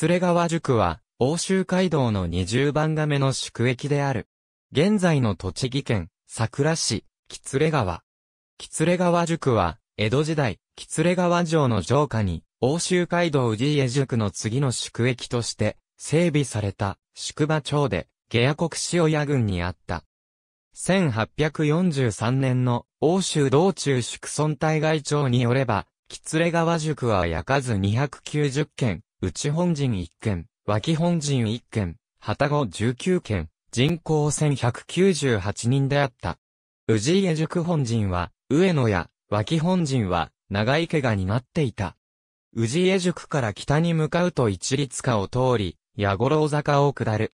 連川宿は、欧州街道の二十番亀の宿駅である。現在の栃木県、桜市、喜連川。喜連川宿は、江戸時代、喜連川城の城下に、欧州街道氏家宿の次の宿駅として、整備された、宿場町で、下屋国塩屋郡にあった。1843年の欧州道中宿村大外町によれば、喜連川宿は焼かず290軒、内本陣1軒、脇本陣1軒、旗子19軒、人口1198人であった。治家塾本陣は、上野や脇本陣は、長池が担っていた。治家塾から北に向かうと一律下を通り、矢五郎坂を下る。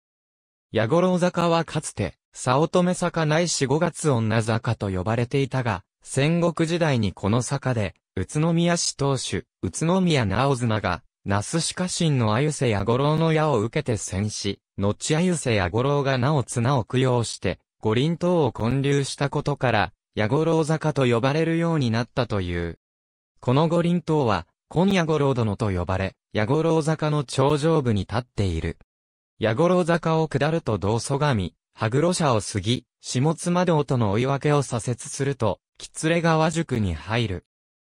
矢五郎坂はかつて、早乙女坂ないし五月女坂と呼ばれていたが、戦国時代にこの坂で、宇都宮市当主、宇都宮直綱が、ナスシカ神のアユセヤ五郎の矢を受けて戦死、後アユセヤ五郎が名を綱を供養して、五輪島を建立したことから、ゴ五郎坂と呼ばれるようになったという。この五輪島は、今矢五郎殿と呼ばれ、ゴ五郎坂の頂上部に立っている。ゴ五郎坂を下ると道祖神、羽黒社を過ぎ、下妻道との追い分けを左折すると、吉連川宿に入る。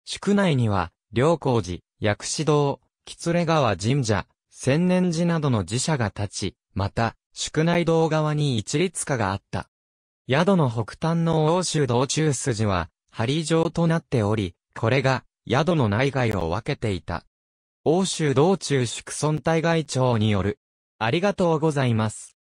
宿内には、両光寺、薬師堂、喜連川神社、千年寺などの寺社が立ち、また、宿内道側に一律家があった。宿の北端の欧州道中筋は、針状となっており、これが、宿の内外を分けていた。欧州道中宿村大外長による。ありがとうございます。